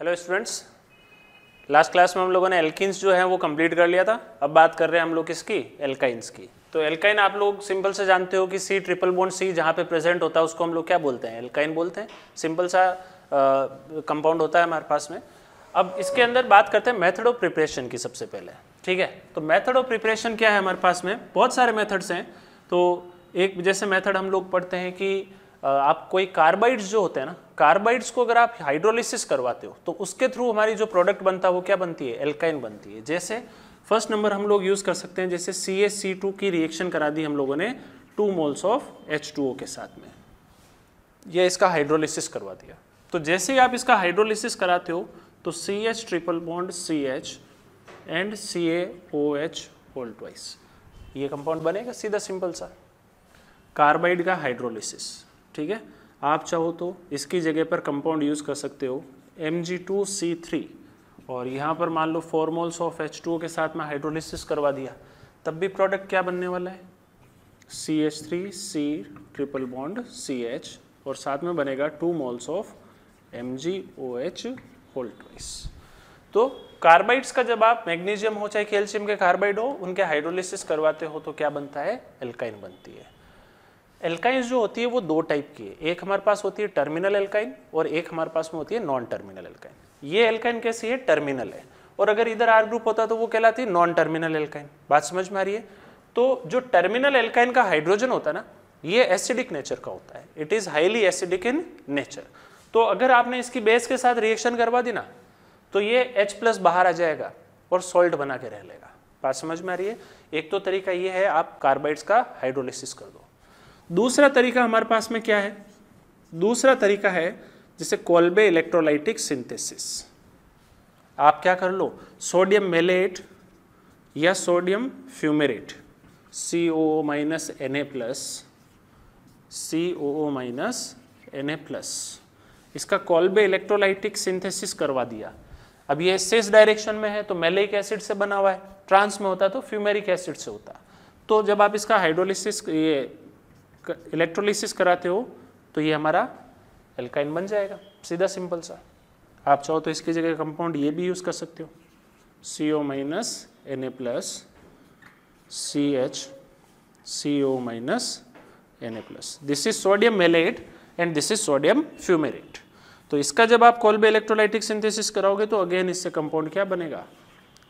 Hello students last class में हम लोगों ने एल्किन्स जो है वो कंप्लीट कर लिया था अब बात कर रहे हैं हम लोग किसकी एल्काइंस की तो एल्काइन आप लोग सिंपल से जानते हो कि सी ट्रिपल बोन सी जहाँ पे प्रेजेंट होता है उसको हम लोग क्या बोलते हैं एल्काइन बोलते हैं सिंपल सा कंपाउंड होता है हमारे पास में अब इसके अंदर बात करते हैं मैथड ऑफ प्रिपरेशन की सबसे पहले ठीक है तो मैथड ऑफ प्रिपरेशन क्या है हमारे पास में बहुत सारे मैथड्स हैं तो एक जैसे मैथड हम लोग पढ़ते हैं कि आप कोई कार्बाइड्स जो होते हैं ना कार्बाइड्स को अगर आप हाइड्रोलिसिस करवाते हो तो उसके थ्रू हमारी जो प्रोडक्ट बनता है वो क्या बनती है एल्काइन बनती है जैसे फर्स्ट नंबर हम लोग यूज़ कर सकते हैं जैसे सी एस सी टू की रिएक्शन करा दी हम लोगों ने two moles of H two O के साथ में यह इसका हाइड्रोलिसिस करवा दिया तो जैसे ही आप इसका हाइड्रोलिसिस कराते हो तो C H triple bond C H and C A O H whole twice ये कंपाउंड बनेगा सीधा सिंपल सा कार्बाइड का हाइड्रोलिसिस ठीक है आप चाहो तो इसकी जगह पर कंपाउंड यूज़ कर सकते हो M G two C three और यहाँ पर मान लो फॉर्मोल्स ऑफ एच टू के साथ में हाइड्रोलिसिस करवा दिया तब भी प्रोडक्ट क्या बनने वाला है C H three C triple bond C H और साथ में बनेगा two moles of M G O H whole तो कार्बाइड्स का जब आप मैग्नीशियम हो चाहे कैल्शियम के कार्बाइड हो उनके हाइड्रोलिसिस करवाते हो तो क्या बनता है एल्काइन बनती है एल्काइंस जो होती है वो दो टाइप की है एक हमारे पास होती है टर्मिनल एल्काइन और एक हमारे पास में होती है नॉन टर्मिनल एल्काइन ये एल्काइन कैसी है टर्मिनल है और अगर इधर आर ग्रुप होता तो वो कहलाती है नॉन टर्मिनल एल्काइन बात समझ में आ रही है तो जो टर्मिनल एल्काइन का हाइड्रोजन होता है ना ये एसिडिक नेचर का होता है it is highly acidic in nature तो अगर आपने इसकी बेस के साथ रिएक्शन करवा दी ना तो ये एच प्लस बाहर आ जाएगा और सॉल्ट बना के रह लेगा बात समझ में आ रही है एक तो तरीका ये है आप कार्बाइड्स का हाइड्रोलिसिस कर दो दूसरा तरीका हमारे पास में क्या है दूसरा तरीका है जिसे कोल्बे इलेक्ट्रोलाइटिक सिंथेसिस आप क्या कर लो सोडियम मेलेट या sodium fumarate C O minus N A plus C O minus N A plus इसका कॉल्बे इलेक्ट्रोलाइटिक सिंथेसिस करवा दिया अब ये सेस डायरेक्शन में है तो मेलेक एसिड से बना हुआ है ट्रांस में होता तो फ्यूमेरिक एसिड से होता तो जब आप इसका हाइड्रोलिसिस ये इलेक्ट्रोलिसिस कराते हो तो ये हमारा एल्काइन बन जाएगा सीधा सिंपल सा आप चाहो तो इसकी जगह कंपाउंड ये भी यूज़ कर सकते हो C O minus N A plus C H C O minus N A plus this is sodium maleate and this is sodium fumarate तो इसका जब आप कोल्बे इलेक्ट्रोलाइटिक सिंथेसिस कराओगे तो अगेन इससे कंपाउंड क्या बनेगा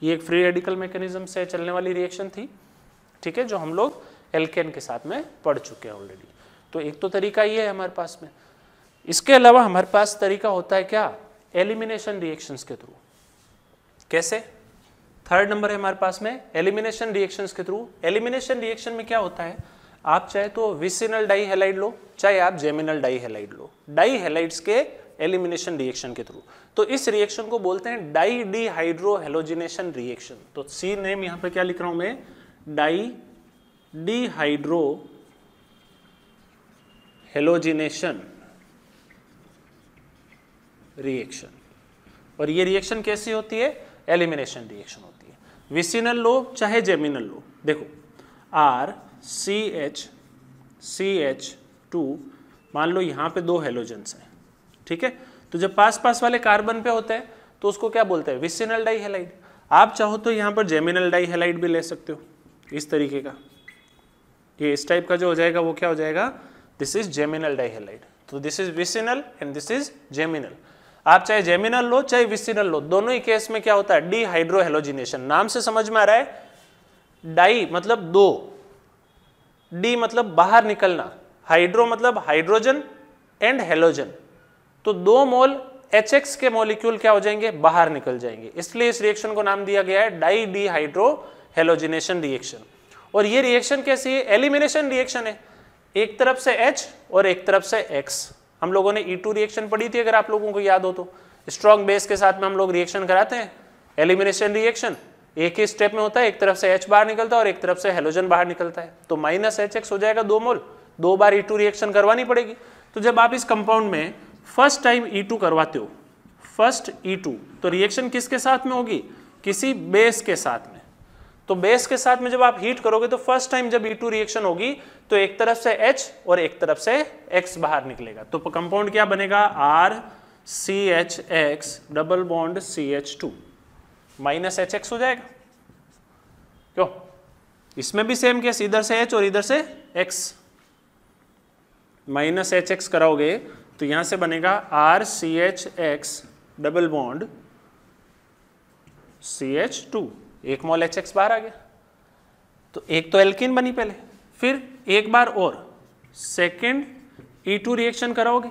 ये एक फ्री रेडिकल मैकेनिज्म से चलने वाली रिएक्शन थी ठीक है जो हम लोग एल्केन के साथ में पढ़ चुके हैं ऑलरेडी तो एक तो तरीका ये है हमारे पास में इसके अलावा हमारे पास तरीका होता है क्या एलिमिनेशन रिएक्शंस के थ्रू कैसे थर्ड नंबर है हमारे पास में एलिमिनेशन रिएक्शंस के थ्रू एलिमिनेशन रिएक्शन में क्या होता है आप चाहे तो विसिनल डाई हेलाइड लो चाहे आप जेमिनल डाई हेलाइड लो डाई हेलाइड्स के एलिमिनेशन रिएक्शन के थ्रू तो इस रिएक्शन को बोलते हैं डाई डी हाइड्रो रिएक्शन तो सी नेम यहां पर क्या लिख रहा हूं मैं डाई डिहाइड्रो हेलोजिनेशन रिएक्शन और ये रिएक्शन कैसी होती है एलिमिनेशन रिएक्शन होती है विसिनल लो चाहे जेमिनल लो देखो R C H C H two मान लो यहां पे दो हेलोजन हैं ठीक है तो जब पास पास वाले कार्बन पे होते हैं तो उसको क्या बोलते हैं विसिनल डाई आप चाहो तो यहां पर जेमिनल डाई भी ले सकते हो इस तरीके का ये इस टाइप का जो हो जाएगा वो क्या हो जाएगा दिस इज जेमिनल डाइहेलाइड तो this is vicinal and this is geminal आप चाहे जेमिनल लो चाहे विसिनल लो दोनों ही केस में क्या होता है डीहाइड्रोहेलोजिनेशन नाम से समझ में आ रहा है डाई मतलब दो डी मतलब बाहर निकलना हाइड्रो मतलब हाइड्रोजन एंड हेलोजन तो दो मोल एच के मॉलिक्यूल क्या हो जाएंगे बाहर निकल जाएंगे इसलिए इस रिएक्शन को नाम दिया गया है di dehydrohalogenation reaction और ये रिएक्शन कैसी है एलिमिनेशन रिएक्शन है एक तरफ से H और एक तरफ से X हम लोगों ने E2 रिएक्शन पढ़ी थी अगर आप लोगों को याद हो तो स्ट्रॉन्ग बेस के साथ में हम लोग रिएक्शन कराते हैं एलिमिनेशन रिएक्शन एक ही स्टेप में होता है एक तरफ से H बाहर निकलता है और एक तरफ से हेलोजन बाहर निकलता है तो माइनस एच एक्स हो जाएगा दो मोल दो बार E2 रिएक्शन करवानी पड़ेगी तो जब आप इस कंपाउंड में फर्स्ट टाइम E2 करवाते हो फर्स्ट E2 तो रिएक्शन किसके साथ में होगी किसी बेस के साथ में तो बेस के साथ में जब आप हीट करोगे तो फर्स्ट टाइम जब ई e रिएक्शन होगी तो एक तरफ से एच और एक तरफ से एक्स बाहर निकलेगा तो कंपाउंड क्या बनेगा R C H X double bond C H two minus H X हो जाएगा क्यों इसमें भी सेम केस इधर से एच और इधर से एक्स माइनस एच एक्स कराओगे तो यहां से बनेगा R C H X double bond C H two एक मोल एच एक्स बाहर आ गया तो एक तो एल्किन बनी पहले फिर एक बार और सेकेंड ई रिएक्शन कराओगे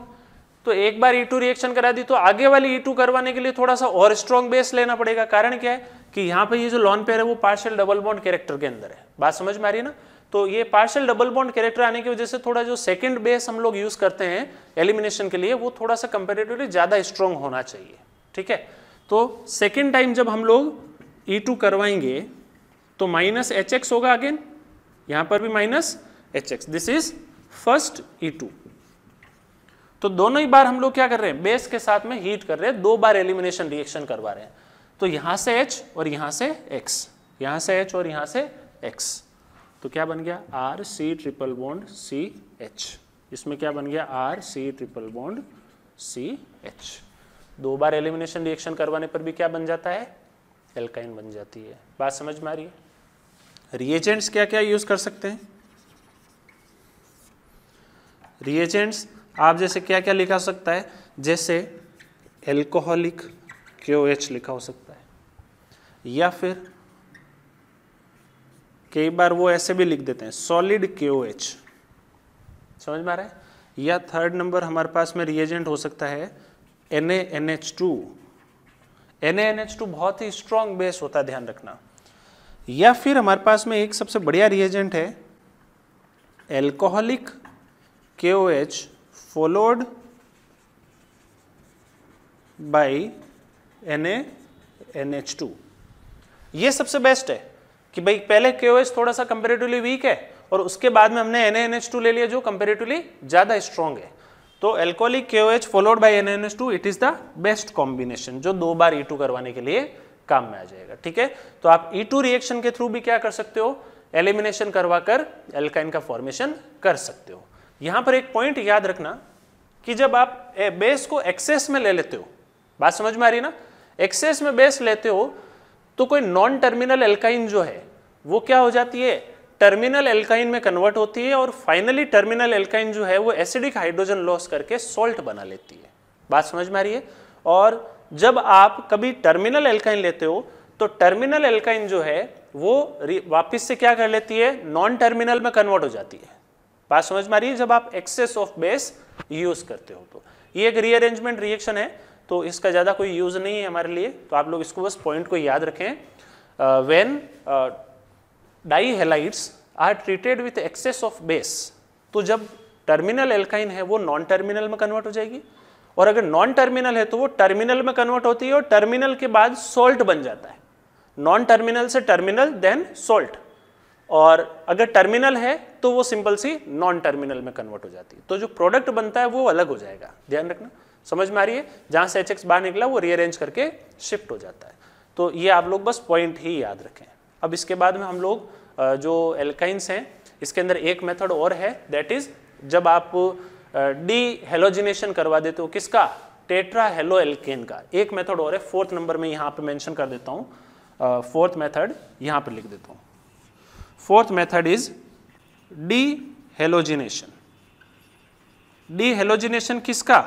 तो एक बार ई e रिएक्शन करा दी तो आगे वाली ई e करवाने के लिए थोड़ा सा और स्ट्रॉन्ग बेस लेना पड़ेगा कारण क्या है कि यहाँ पे ये जो लॉन पेयर है वो पार्शियल डबल बॉन्ड कैरेक्टर के अंदर है बात समझ में आ रही है ना तो ये पार्शियल डबल बॉन्ड कैरेक्टर आने की वजह से थोड़ा जो सेकंड बेस हम लोग यूज करते हैं एलिमिनेशन के लिए वो थोड़ा सा कंपेरेटिवली ज़्यादा स्ट्रॉन्ग होना चाहिए ठीक है तो सेकेंड टाइम जब हम लोग ई e टू करवाएंगे तो माइनस एच एक्स होगा अगेन यहां पर भी minus H X this is first E two तो दोनों ही बार हम लोग क्या कर रहे हैं बेस के साथ में हीट कर रहे हैं दो बार एलिमिनेशन रिएक्शन करवा रहे हैं तो यहां से एच और यहां से एक्स यहां से एच और यहां से एक्स तो क्या बन गया R C triple bond C H इसमें क्या बन गया R C triple bond C H दो बार एलिमिनेशन रिएक्शन करवाने पर भी क्या बन जाता है एल्काइन बन जाती है बात समझ में आ रही है रिएजेंट्स क्या क्या यूज़ कर सकते हैं रिएजेंट्स आप जैसे क्या क्या लिखा सकता है जैसे एल्कोहलिक क्यू एच लिखा हो सकता है या फिर कई बार वो ऐसे भी लिख देते हैं सॉलिड क्यू एच समझ में आ रहा है या थर्ड नंबर हमारे पास में रिएजेंट हो सकता है N A N H two NaNH2 बहुत ही स्ट्रॉन्ग बेस होता है ध्यान रखना या फिर हमारे पास में एक सबसे बढ़िया रिएजेंट है alcoholic KOH followed by NaNH2 ये सबसे बेस्ट है कि भाई पहले KOH थोड़ा सा कंपेरेटिवली वीक है और उसके बाद में हमने NaNH2 ले लिया जो कंपेरेटिवली ज़्यादा स्ट्रॉन्ग है तो alcoholic K H followed by N N S two it is the best combination जो दो बार ई e टू करवाने के लिए काम में आ जाएगा ठीक है तो आप ई टू रिएक्शन के थ्रू भी क्या कर सकते हो एलिमिनेशन करवा कर एल्काइन का फॉर्मेशन कर सकते हो यहां पर एक पॉइंट याद रखना कि जब आप बेस को एक्सेस में ले लेते हो बात समझ में आ रही ना एक्सेस में बेस लेते हो तो कोई नॉन टर्मिनल एल्काइन जो है वो क्या हो जाती है टर्मिनल एल्काइन में कन्वर्ट होती है और फाइनली टर्मिनल एल्काइन जो है वो एसिडिक हाइड्रोजन लॉस करके सॉल्ट बना लेती है बात समझ में आ रही है और जब आप कभी टर्मिनल एल्काइन लेते हो तो टर्मिनल एल्काइन जो है वो वापस से क्या कर लेती है नॉन टर्मिनल में कन्वर्ट हो जाती है बात समझ में आ रही है जब आप एक्सेस ऑफ बेस यूज करते हो तो ये एक रीअरेंजमेंट रिएक्शन है तो इसका ज़्यादा कोई यूज नहीं है हमारे लिए तो आप लोग इसको बस पॉइंट को याद रखें when uh, di are treated with excess of base तो जब टर्मिनल एल्काइन है वो नॉन टर्मिनल में कन्वर्ट हो जाएगी और अगर नॉन टर्मिनल है तो वो टर्मिनल में कन्वर्ट होती है और टर्मिनल के बाद सोल्ट बन जाता है नॉन टर्मिनल से टर्मिनल देन सोल्ट और अगर टर्मिनल है तो वो सिंपल सी नॉन टर्मिनल में कन्वर्ट हो जाती है तो जो प्रोडक्ट बनता है वो अलग हो जाएगा ध्यान रखना समझ में आ रही है जहां से एच एक्स बाहर निकला वो रीअरेंज करके शिफ्ट हो जाता है तो ये आप लोग बस पॉइंट ही याद रखें अब इसके बाद में हम लोग जो एल्काइंस हैं इसके अंदर एक मेथड और है दैट इज जब आप डी हेलोजिनेशन करवा देते हो किसका टेट्रा हेलो एल्केन का एक मेथड और है फोर्थ नंबर में यहाँ पे मेंशन कर देता हूँ फोर्थ मेथड यहाँ पे लिख देता हूँ fourth method is dehalogenation dehalogenation किसका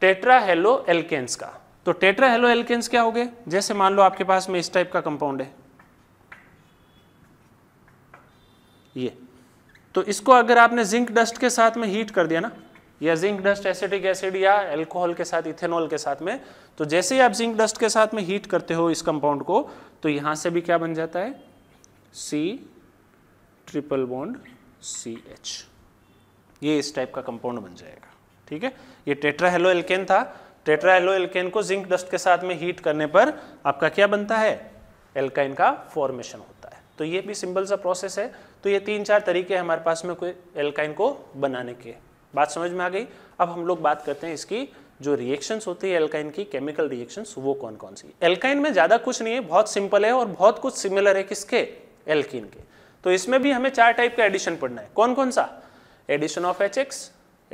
टेट्रा हेलो एल्केन्स का तो टेट्रा हेलो एल्केन्स क्या हो गए जैसे मान लो आपके पास में इस टाइप का कंपाउंड है ये तो इसको अगर आपने जिंक डस्ट के साथ में हीट कर दिया ना या जिंक डस्ट एसिडिक एसिड या एल्कोहल के साथ इथेनॉल के साथ में तो जैसे ही आप जिंक डस्ट के साथ में हीट करते हो इस कंपाउंड को तो यहां से भी क्या बन जाता है C triple bond C H ये इस टाइप का कंपाउंड बन जाएगा ठीक है ये हेलो एल्केन था हेलो एल्केन को जिंक डस्ट के साथ में हीट करने पर आपका क्या बनता है एल्काइन का फॉर्मेशन होता है तो ये भी सिंपल सा प्रोसेस है तो ये तीन चार तरीके हमारे पास में कोई एल्काइन को बनाने के बात समझ में आ गई अब हम लोग बात करते हैं इसकी जो रिएक्शंस होती है एल्काइन की केमिकल रिएक्शंस वो कौन कौन सी एल्काइन में ज़्यादा कुछ नहीं है बहुत सिंपल है और बहुत कुछ सिमिलर है किसके एल्किन के तो इसमें भी हमें चार टाइप का एडिशन पढ़ना है कौन कौन सा addition of H X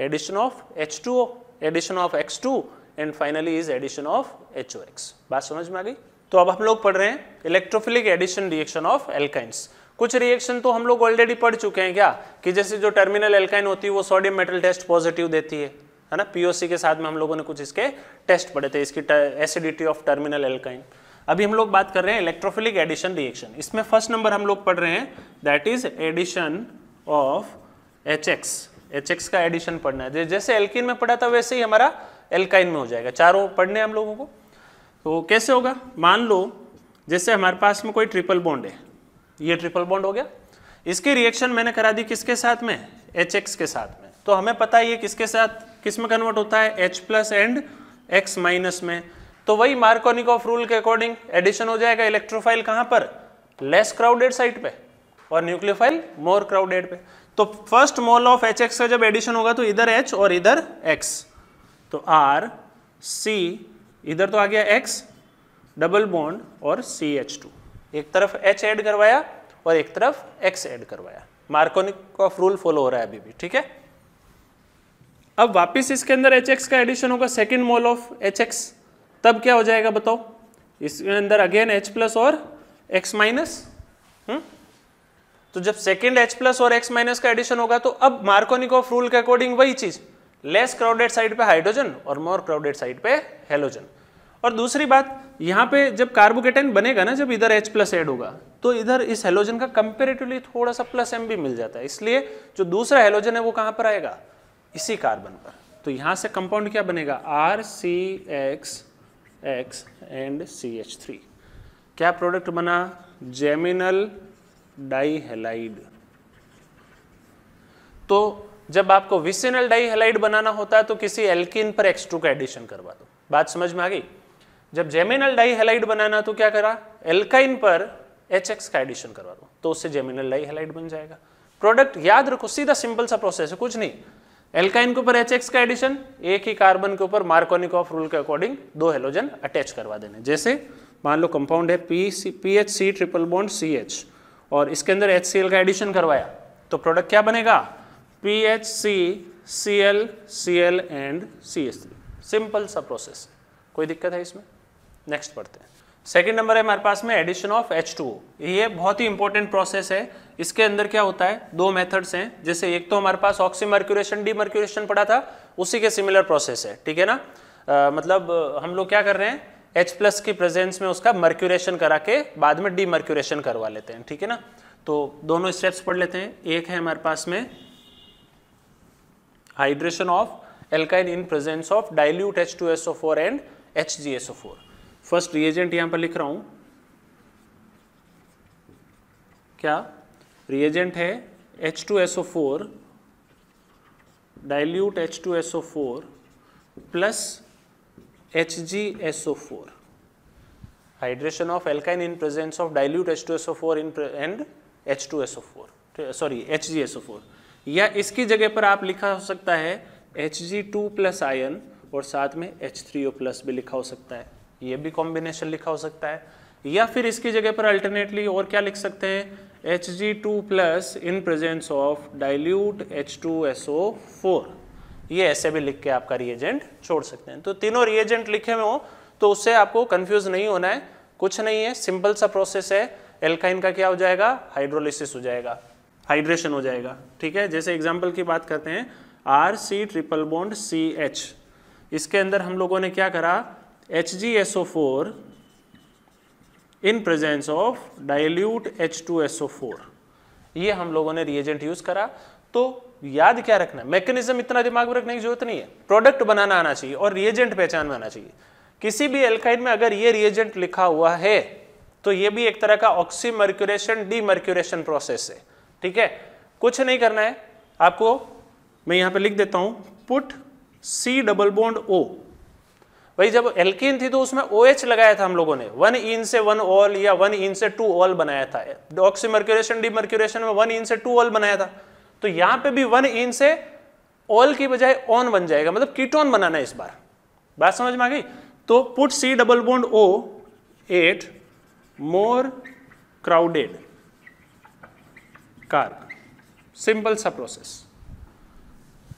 addition of H two addition of X two and finally is addition of H O X बात समझ में आ गई तो अब हम लोग पढ़ रहे हैं electrophilic addition reaction of alkynes कुछ रिएक्शन तो हम लोग ऑलरेडी पढ़ चुके हैं क्या कि जैसे जो टर्मिनल एल्काइन होती है वो सोडियम मेटल टेस्ट पॉजिटिव देती है है ना पीओसी के साथ में हम लोगों ने कुछ इसके टेस्ट पढ़े थे इसकी एसिडिटी ऑफ टर्मिनल एल्काइन अभी हम लोग बात कर रहे हैं इलेक्ट्रोफिलिक एडिशन रिएक्शन इसमें फर्स्ट नंबर हम लोग पढ़ रहे हैं that is addition of H X H X का एडिशन पढ़ना है जैसे एल्किन में पढ़ा था वैसे ही हमारा एल्काइन में हो जाएगा चारों पढ़ने हम लोगों को तो कैसे होगा मान लो जैसे हमारे पास में कोई ट्रिपल बॉन्ड है ये ट्रिपल बॉन्ड हो गया इसकी रिएक्शन मैंने करा दी किसके साथ में एच एक्स के साथ में तो हमें पता है ये किसके साथ किस में कन्वर्ट होता है H plus and X minus में तो वही मार्कोनिक ऑफ रूल के अकॉर्डिंग एडिशन हो जाएगा इलेक्ट्रोफाइल कहां पर लेस क्राउडेड साइट पे और न्यूक्लियोफाइल मोर क्राउडेड पे तो first mole of H X का जब एडिशन होगा तो इधर एच और इधर एक्स तो आर सी इधर तो आ गया एक्स डबल बॉन्ड और सी एच टू एक तरफ एच ऐड करवाया और एक तरफ एक्स ऐड करवाया मार्कोनिक ऑफ रूल फॉलो हो रहा है अभी भी ठीक है अब वापस इसके अंदर एच का एडिशन होगा सेकेंड मोल ऑफ एच तब क्या हो जाएगा बताओ इसके अंदर अगेन एच प्लस और एक्स हम्म? माइनस तो जब सेकेंड एच प्लस और एक्स माइनस का एडिशन होगा तो अब मार्कोनिक ऑफ रूल के अकॉर्डिंग वही चीज लेस क्राउडेड साइड पे हाइड्रोजन और मोर क्राउडेड साइड पे हेलोजन और दूसरी बात यहाँ पे जब कार्बोकेटाइन बनेगा ना जब इधर H प्लस एड होगा तो इधर इस हेलोजन का कंपेरेटिवली थोड़ा सा प्लस एम भी मिल जाता है इसलिए जो दूसरा हेलोजन है वो कहाँ पर आएगा इसी कार्बन पर तो यहाँ से कंपाउंड क्या बनेगा R C X X and C H three क्या प्रोडक्ट बना जेमिनल डाईहेलाइड तो जब आपको विसिनल डाईहेलाइड बनाना होता है तो किसी एल्किन पर टू का एडिशन करवा दो बात समझ में आ गई जब जेमिनल डाईहेलाइड बनाना तो क्या करा एल्काइन पर एच एक्स का एडिशन करवा दो तो उससे जेमिनल डाईहेलाइड बन जाएगा प्रोडक्ट याद रखो सीधा सिंपल सा प्रोसेस है कुछ नहीं एल्काइन के ऊपर एच एक्स का एडिशन एक ही कार्बन के ऊपर मार्कोनिक ऑफ रूल के अकॉर्डिंग दो हेलोजन अटैच करवा देने जैसे मान लो कंपाउंड है P C P H C triple bond C H और इसके अंदर एच सी एल का एडिशन करवाया तो प्रोडक्ट क्या बनेगा P H C C L C L and C H C simple सा प्रोसेस कोई दिक्कत है इसमें नेक्स्ट पढ़ते हैं सेकेंड नंबर है हमारे पास में एडिशन ऑफ एच टू ये बहुत ही इंपॉर्टेंट प्रोसेस है इसके अंदर क्या होता है दो मेथड्स हैं जैसे एक तो हमारे पास ऑक्सी मर्क्यूरेशन डी मर्क्यूरेशन पड़ा था उसी के सिमिलर प्रोसेस है ठीक है ना आ, मतलब हम लोग क्या कर रहे हैं H प्लस की प्रेजेंस में उसका मर्क्यूरेशन करा के बाद में डी मर्क्यूरेशन करवा लेते हैं ठीक है ना तो दोनों स्टेप्स पढ़ लेते हैं एक है हमारे पास में hydration of alkyne in presence of dilute H two S O four and H G S O four first reagent यहां पर लिख रहा हूं क्या रिएजेंट है H two S O four dilute H two S O four plus H G S O four hydration of alkyne in presence of dilute H two S O four in and H two S O four sorry H G S O four या इसकी जगह पर आप लिखा हो सकता है H G two plus ion और साथ में एच थ्री ओ प्लस भी लिखा हो सकता है ये भी कॉम्बिनेशन लिखा हो सकता है या फिर इसकी जगह पर अल्टरनेटली और क्या लिख सकते हैं H G two plus in presence of dilute H two S O four ये ऐसे भी लिख के आपका रिएजेंट छोड़ सकते हैं तो तीनों रिएजेंट लिखे हुए हो तो उससे आपको कंफ्यूज नहीं होना है कुछ नहीं है सिंपल सा प्रोसेस है एल्काइन का क्या हो जाएगा हाइड्रोलिसिस हो जाएगा हाइड्रेशन हो जाएगा ठीक है जैसे एग्जाम्पल की बात करते हैं R C triple bond C H इसके अंदर हम लोगों ने क्या करा HgSO4 in presence of dilute H2SO4 ये हम लोगों ने रिएजेंट यूज करा तो याद क्या रखना है मैकेनिज्म इतना दिमाग में रखने की जरूरत नहीं है प्रोडक्ट बनाना आना चाहिए और रिएजेंट पहचान में आना चाहिए किसी भी एल्काइन में अगर ये रिएजेंट लिखा हुआ है तो ये भी एक तरह का ऑक्सीमर्क्यूरेशन डीमर्क्यूरेशन प्रोसेस है ठीक है कुछ नहीं करना है आपको मैं यहां पे लिख देता हूं put C double bond O भाई जब एल्किन थी तो उसमें ओ OH लगाया था हम लोगों ने वन इन से वन ऑल या वन इन से टू ऑल बनाया था ऑक्सी मर्क्यूरेशन डी मर्क्यूरेशन में वन इन से टू ऑल बनाया था तो यहां पे भी वन इन से ऑल की बजाय ऑन बन जाएगा मतलब कीटोन बनाना है इस बार बात समझ में आ गई तो put C double bond O at more crowded carb simple सा प्रोसेस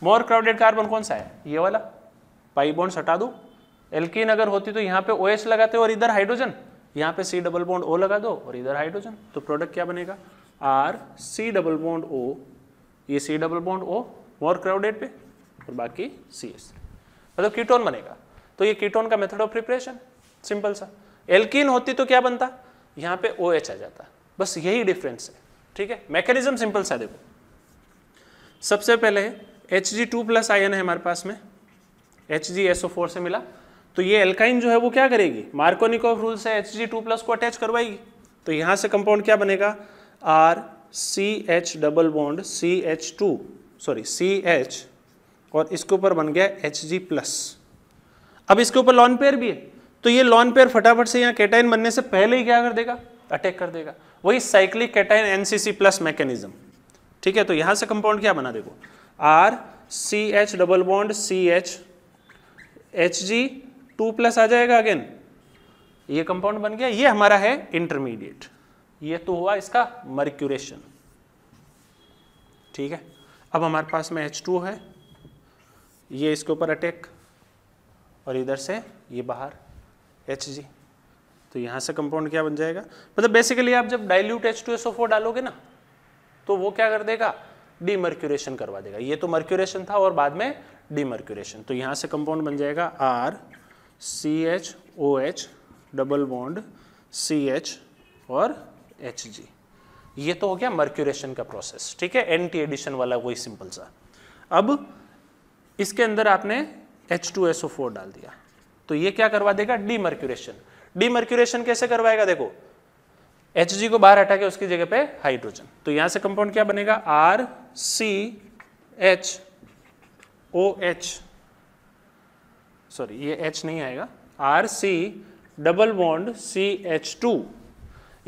मोर क्राउडेड कार्बन कौन सा है ये वाला पाई बोन्ड हटा दो एल्किन अगर होती तो यहाँ पे ओ OH लगाते और इधर हाइड्रोजन यहाँ पे सी डबल बॉन्ड ओ लगा दो और इधर हाइड्रोजन तो प्रोडक्ट क्या बनेगा R C double bond O ये C double bond O more crowded पे और बाकी सी एस मतलब कीटोन बनेगा तो ये कीटोन का मेथड ऑफ प्रिपरेशन सिंपल सा एल्किन होती तो क्या बनता यहाँ पे ओ OH आ जाता बस यही डिफरेंस है ठीक है मैकेनिज्म सिंपल सा देखो सबसे पहले H G two plus ion है हमारे पास में H G S O four से मिला तो ये एल्काइन जो है वो क्या करेगी मार्कोनिकोव रूल से एच जी टू प्लस को अटैच करवाएगी तो यहाँ से कंपाउंड क्या बनेगा R C H double bond C H two sorry C H और इसके ऊपर बन गया एच जी प्लस अब इसके ऊपर लॉन पेयर भी है तो ये लॉन पेयर फटाफट से यहाँ कैटाइन बनने से पहले ही क्या कर देगा अटैक कर देगा वही cyclic cation N C C plus mechanism ठीक है तो यहाँ से कंपाउंड क्या बना देखो R C H double bond C H H G two plus आ जाएगा अगेन ये कंपाउंड बन गया ये हमारा है इंटरमीडिएट ये तो हुआ इसका मर्क्यूरेशन ठीक है अब हमारे पास में H2 है ये इसके ऊपर अटैक और इधर से ये बाहर एच जी तो यहां से कंपाउंड क्या बन जाएगा मतलब बेसिकली आप जब dilute H two S four डालोगे ना तो वो क्या कर देगा डीमर्क्यूरेशन करवा देगा ये तो मर्क्यूरेशन था और बाद में डीमर्क्यूरेशन तो यहां से कंपाउंड बन जाएगा R C H O H double bond C H और एच जी ये तो हो गया मर्क्यूरेशन का प्रोसेस ठीक है एंटी एडिशन वाला वही सिंपल सा अब इसके अंदर आपने H two S O four डाल दिया तो ये क्या करवा देगा डी मर्क्यूरेशन डी मर्क्यूरेशन कैसे करवाएगा देखो एच जी को बाहर हटा के उसकी जगह पे हाइड्रोजन तो यहां से कंपाउंड क्या बनेगा R C H O H sorry ये H नहीं आएगा R C double bond C H two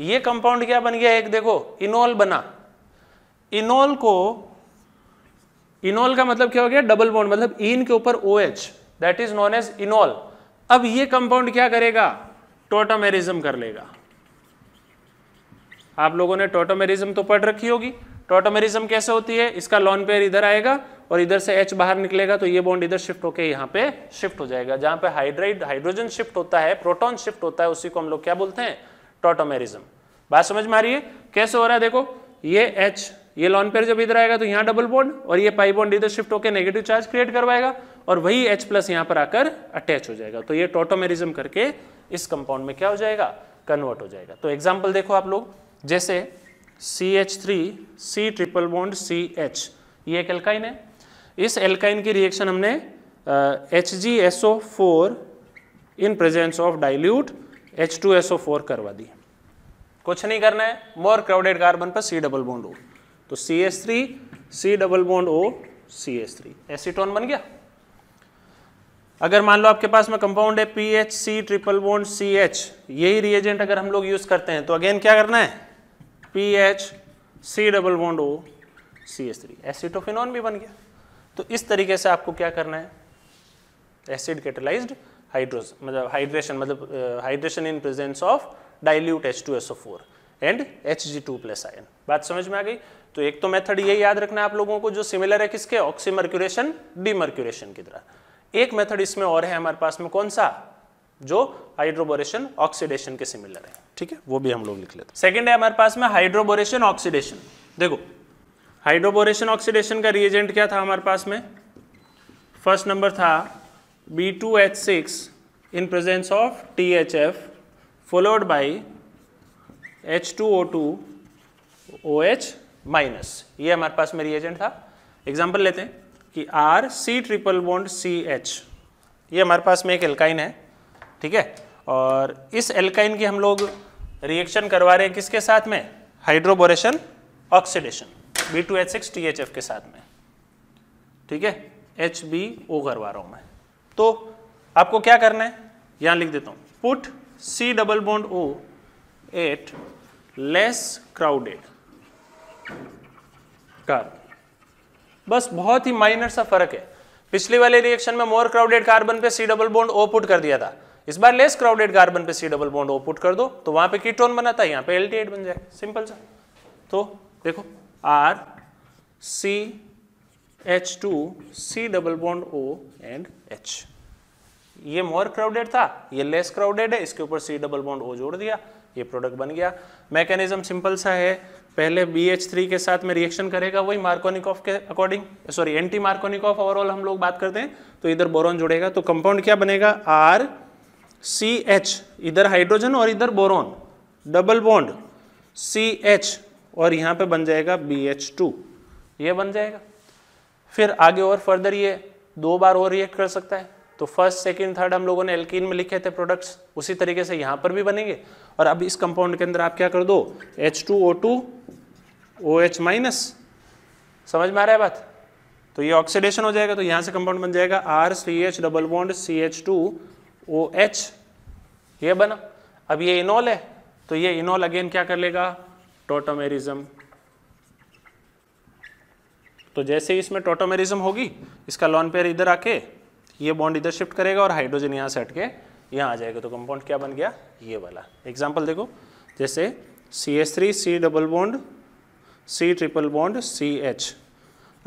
ये कंपाउंड क्या बन गया एक देखो इनोल बना इनोल को इनोल का मतलब क्या हो गया डबल बॉन्ड मतलब इन के ऊपर O H that is known as enol अब ये कंपाउंड क्या करेगा टोटामेरिज्म कर लेगा आप लोगों ने टोटोमेरिज्म तो पढ़ रखी होगी टोटोमेरिज्म कैसे होती है इसका लॉन पेयर इधर आएगा और इधर से H बाहर निकलेगा तो ये बॉन्ड इधर शिफ्ट होकर यहाँ पे शिफ्ट हो जाएगा जहां पे हाइड्राइड हाइड्रोजन शिफ्ट होता है प्रोटॉन शिफ्ट होता है उसी को हम लोग क्या बोलते हैं टोटोमेरिज्म बात समझ में आ रही है कैसे हो रहा है देखो ये H ये लॉन पेयर जब इधर आएगा तो यहाँ डबल बॉन्ड और ये पाई बॉन्ड इधर शिफ्ट होकर नेगेटिव चार्ज क्रिएट करवाएगा और वही एच प्लस यहाँ पर आकर अटैच हो जाएगा तो ये टोटोमेरिज्म करके इस कंपाउंड में क्या हो जाएगा कन्वर्ट हो जाएगा तो एग्जाम्पल देखो आप लोग जैसे C H three C triple bond C H ये एक एल्काइन है इस एल्काइन की रिएक्शन हमने H G S O four in presence of dilute H two S O four करवा दी कुछ नहीं करना है मोर क्राउडेड कार्बन पर सी डबल बॉन्ड ओ तो C H three C double bond O C H three acetone बन गया अगर मान लो आपके पास में कंपाउंड है P H C triple bond C H यही रिएजेंट अगर हम लोग यूज करते हैं तो अगेन क्या करना है P H C double bond O C S three acetophenone भी बन गया तो इस तरीके से आपको क्या करना है एसिड कैटलाइज्ड हाइड्रोज मतलब हाइड्रेशन मतलब hydration in presence of dilute H two S O four and H G two plus ion बात समझ में आ गई तो एक तो मेथड ये याद रखना आप लोगों को जो सिमिलर है किसके ऑक्सीमर्क्यूरेशन डीमर्क्यूरेशन की तरह एक मेथड इसमें और है हमारे पास में कौन सा जो हाइड्रोबोरेशन ऑक्सीडेशन के सिमिलर है ठीक है वो भी हम लोग लिख लेते हैं सेकेंड है हमारे पास में हाइड्रोबोरेशन ऑक्सीडेशन देखो हाइड्रोबोरेशन ऑक्सीडेशन का रिएजेंट क्या था हमारे पास में फर्स्ट नंबर था B two H six in presence of T H F followed by H two O two O H minus ये हमारे पास में रिएजेंट था एग्जाम्पल लेते हैं कि R C triple bond C H ये हमारे पास में एक एल्काइन है ठीक है और इस एल्काइन की हम लोग रिएक्शन करवा रहे हैं किसके साथ में hydroboration oxidation B two H six T H F के साथ में ठीक है एच बी ओ करवा रहा हूं मैं तो आपको क्या करना है यहां लिख देता हूं put C double bond O at less crowded carbon बस बहुत ही माइनर सा फर्क है पिछले वाले रिएक्शन में मोर क्राउडेड कार्बन पे C double bond O put कर दिया था इस बार लेस क्राउडेड कार्बन पे सी डबल बॉन्ड ओपुट कर दो तो वहां पे कीटोन बनाता है यहां पे एल बन जाए सिंपल सा तो देखो R C H two C double bond O and H ये मोर क्राउडेड था ये लेस क्राउडेड है इसके ऊपर सी डबल बॉन्ड ओ जोड़ दिया ये प्रोडक्ट बन गया मैकेनिज्म सिंपल सा है पहले बी एच थ्री के साथ में रिएक्शन करेगा वही मार्कोनिकॉफ के according sorry anti Markovnikov overall हम लोग बात करते हैं तो इधर बोरॉन जुड़ेगा तो कंपाउंड क्या बनेगा आर सी एच इधर हाइड्रोजन और इधर boron double bond C H और यहाँ पे बन जाएगा बी एच टू ये बन जाएगा फिर आगे और फर्दर ये दो बार और रिएक्ट कर सकता है तो फर्स्ट सेकंड थर्ड हम लोगों ने एल्किन में लिखे थे प्रोडक्ट्स उसी तरीके से यहाँ पर भी बनेंगे और अब इस कंपाउंड के अंदर आप क्या कर दो H two O two O H minus समझ में आ रहा है बात तो ये ऑक्सीडेशन हो जाएगा तो यहाँ से कंपाउंड बन जाएगा R C H double bond C H two O H ये बना अब ये इनोल है तो ये इनोल अगेन क्या कर लेगा टोटोमेरिज्म तो जैसे ही इसमें टोटोमेरिज्म होगी इसका लॉन पेयर इधर आके ये बॉन्ड इधर शिफ्ट करेगा और हाइड्रोजन यहां से हटके यहां आ जाएगा तो कंपाउंड क्या बन गया ये वाला एग्जाम्पल देखो जैसे C S three C double bond C triple bond C H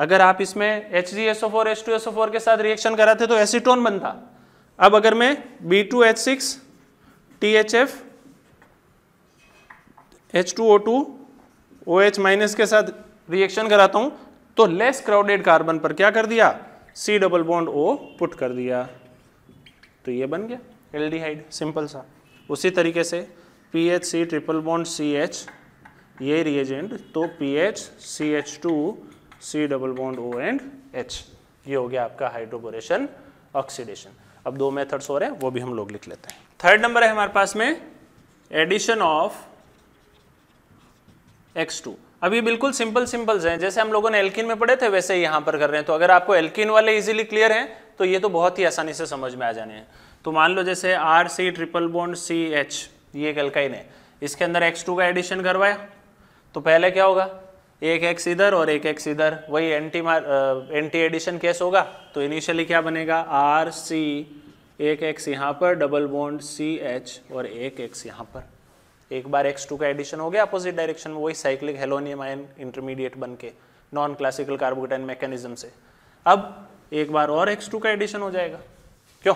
अगर आप इसमें H G S O four H two S O four के साथ रिएक्शन कराते तो एसीटोन बनता अब अगर मैं B two H six T H F H two O two O H minus के साथ रिएक्शन कराता हूं तो लेस क्राउडेड कार्बन पर क्या कर दिया C double bond O put कर दिया तो ये बन गया एल्डिहाइड सिंपल सा उसी तरीके से P H C triple bond C H ये रिएजेंट तो P H C H two C double bond O and H ये हो गया आपका हाइड्रोपोरेशन ऑक्सीडेशन अब दो मेथड्स हो रहे हैं वो भी हम लोग लिख लेते हैं थर्ड नंबर है हमारे पास में एडिशन ऑफ एक्स टू अब ये बिल्कुल सिंपल सिंपल्स हैं जैसे हम लोगों ने एल्किन में पढ़े थे वैसे ही यहाँ पर कर रहे हैं तो अगर आपको एल्किन वाले इजीली क्लियर हैं तो ये तो बहुत ही आसानी से समझ में आ जाने हैं तो मान लो जैसे R C triple bond C H ये एक एल्काइन है इसके अंदर एक्स टू का एडिशन करवाया तो पहले क्या होगा एक एक्स इधर और एक एक्स इधर वही एंटी मार एंटी एडिशन केस होगा तो इनिशियली क्या बनेगा आर सी एक एक्स यहाँ पर डबल बॉन्ड सी एच और एक एक्स यहाँ पर एक बार एक्स टू का एडिशन हो गया अपोजिट डायरेक्शन में वही साइक्लिक हेलोनियम आयन इंटरमीडिएट बन के नॉन क्लासिकल कार्बोकेटाइन मैकेनिज्म से अब एक बार और एक्स टू का एडिशन हो जाएगा क्यों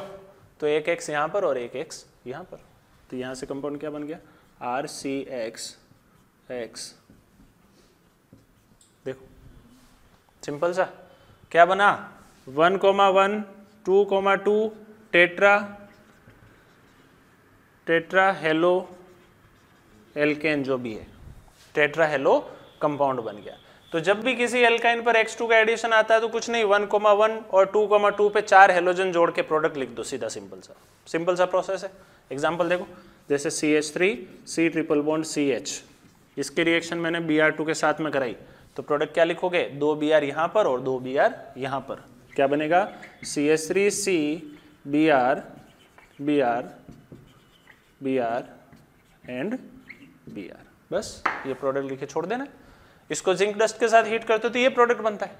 तो एक एक्स यहाँ पर और एक एक्स यहाँ पर तो यहाँ से कंपाउंड क्या बन गया R C X X simple सा क्या बना one comma one two comma two tetra tetra halo alkane जो भी है टेट्रा हेलो कंपाउंड बन गया तो जब भी किसी एल्काइन पर टू का एडिशन आता है तो कुछ नहीं वन कोमा वन और टू कोमा टू पे चार हेलोजन जोड़ के प्रोडक्ट लिख दो सीधा सिंपल सा सिंपल सा प्रोसेस है एग्जांपल देखो जैसे C H three C triple bond C H इसकी रिएक्शन मैंने बी आर टू के साथ में कराई तो प्रोडक्ट क्या लिखोगे दो बी आर यहां पर और दो बी आर यहां पर क्या बनेगा C S three C B R B R B R and B R बस ये प्रोडक्ट लिखे छोड़ देना इसको जिंक डस्ट के साथ हीट करते हो तो ये प्रोडक्ट बनता है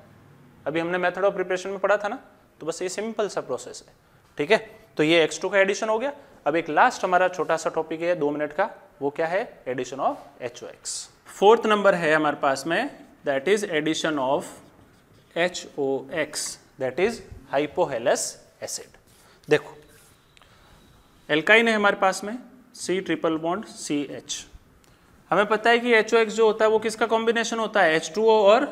अभी हमने मेथड ऑफ प्रिपरेशन में पढ़ा था ना तो बस ये सिंपल सा प्रोसेस है ठीक है तो ये एक्स टू का एडिशन हो गया अब एक लास्ट हमारा छोटा सा टॉपिक है दो मिनट का वो क्या है addition of H O X fourth number है हमारे पास में that is addition of HOX that is hypohalous acid. देखो एल्काइन है हमारे पास में C triple bond C H हमें पता है कि एच ओ एक्स जो होता है वो किसका कॉम्बिनेशन होता है एच टू ओ और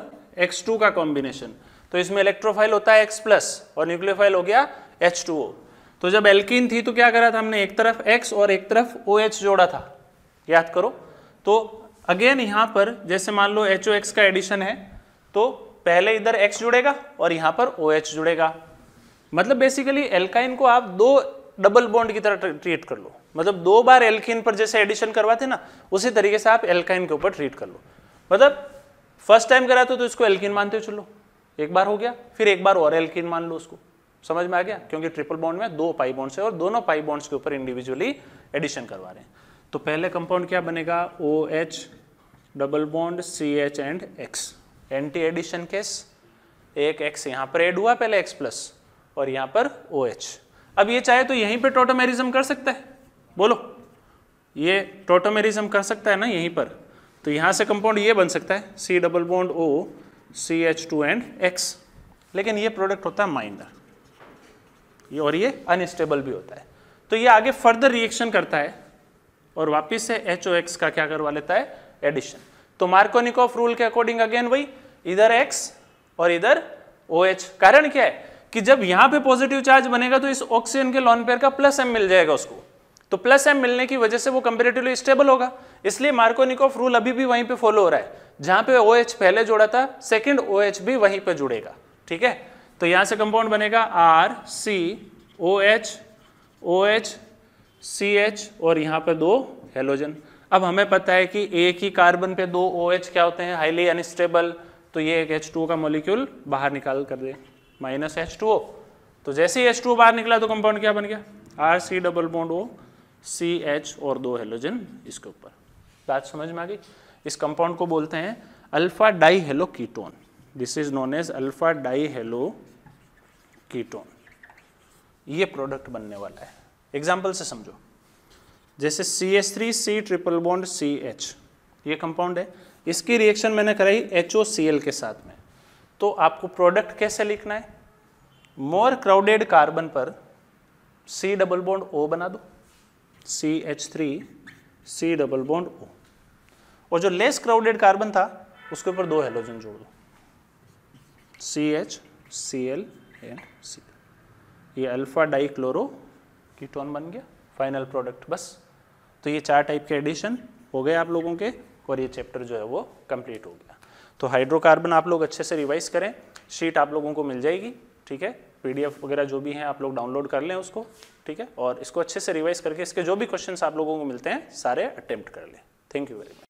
एक्स टू का कॉम्बिनेशन तो इसमें इलेक्ट्रोफाइल होता है X प्लस और न्यूक्लियोफाइल हो गया एच टू ओ तो जब एल्किन थी तो क्या करा था हमने एक तरफ X और एक तरफ ओ OH जोड़ा था याद करो तो अगेन यहां पर जैसे मान लो एच का एडिशन है तो पहले इधर एक्स जुड़ेगा और यहां पर ओ OH जुड़ेगा मतलब बेसिकली एल्काइन को आप दो डबल बॉन्ड की तरह ट्रीट कर लो मतलब दो बार एल्किन पर जैसे एडिशन करवाते ना उसी तरीके से आप एल्काइन के ऊपर ट्रीट कर लो मतलब फर्स्ट टाइम कराते हो तो इसको एल्किन मानते हो चलो एक बार हो गया फिर एक बार और एल्किन मान लो उसको समझ में आ गया क्योंकि ट्रिपल बॉन्ड में दो पाई बॉन्ड्स है और दोनों पाई बॉन्ड्स के ऊपर इंडिविजुअली एडिशन करवा रहे हैं तो पहले कंपाउंड क्या बनेगा O H double bond C H and X anti addition case एक एक्स यहां पर एड हुआ पहले एक्स प्लस और यहां पर ओ OH. अब ये चाहे तो यहीं पे टोटोमेरिज्म कर सकता है बोलो ये टोटोमेरिज्म कर सकता है ना यहीं पर तो यहां से कंपाउंड ये बन सकता है C double bond O C H two and X लेकिन ये प्रोडक्ट होता है माइनर ये और ये अनस्टेबल भी होता है तो ये आगे फर्दर रिएक्शन करता है और वापिस से एच ओ एक्स का क्या करवा लेता है एडिशन तो मार्कोनिकॉफ रूल के अकॉर्डिंग अगेन वही इधर एक्स और इधर ओ OH. कारण क्या है कि जब यहां पे पॉजिटिव चार्ज बनेगा तो इस ऑक्सीजन के लॉन पेयर का प्लस एम मिल जाएगा उसको तो प्लस एम मिलने की वजह से वो कंपेरेटिवली स्टेबल होगा इसलिए मार्कोनिकॉफ रूल अभी भी वहीं पे फॉलो हो रहा है जहां पे ओ OH पहले जोड़ा था सेकेंड ओ OH भी वहीं पे जुड़ेगा ठीक है तो यहां से कंपाउंड बनेगा R C O H O H C H और यहाँ पर दो हेलोजन अब हमें पता है कि एक ही कार्बन पे दो ओ OH क्या होते हैं हाईली अनस्टेबल तो ये एक एच का मोलिक्यूल बाहर निकाल कर दे माइनस एच तो जैसे ही एच बाहर निकला तो कंपाउंड क्या बन गया R C double bond O C H और दो हेलोजन इसके ऊपर बात समझ में आ गई इस कंपाउंड को बोलते हैं alpha di halo ketone this is known as alpha di halo ketone ये प्रोडक्ट बनने वाला है एग्जाम्पल से समझो जैसे C S three C triple bond C H ये कंपाउंड है इसकी रिएक्शन मैंने कराई एच ओ सी एल के साथ में तो आपको प्रोडक्ट कैसे लिखना है मोर क्राउडेड कार्बन पर सी डबल बॉन्ड ओ बना दो C H three C double bond O और जो लेस क्राउडेड कार्बन था उसके ऊपर दो हेलोजन जोड़ दो C H C L and C ये अल्फा डाई क्लोरो कीटोन बन गया फाइनल प्रोडक्ट बस तो ये चार टाइप के एडिशन हो गए आप लोगों के और ये चैप्टर जो है वो कंप्लीट हो गया तो हाइड्रोकार्बन आप लोग अच्छे से रिवाइज करें शीट आप लोगों को मिल जाएगी ठीक है पीडीएफ वगैरह जो भी है आप लोग डाउनलोड कर लें उसको ठीक है और इसको अच्छे से रिवाइज करके इसके जो भी क्वेश्चन आप लोगों को मिलते हैं सारे अटेम्प्ट कर लें थैंक यू वेरी मच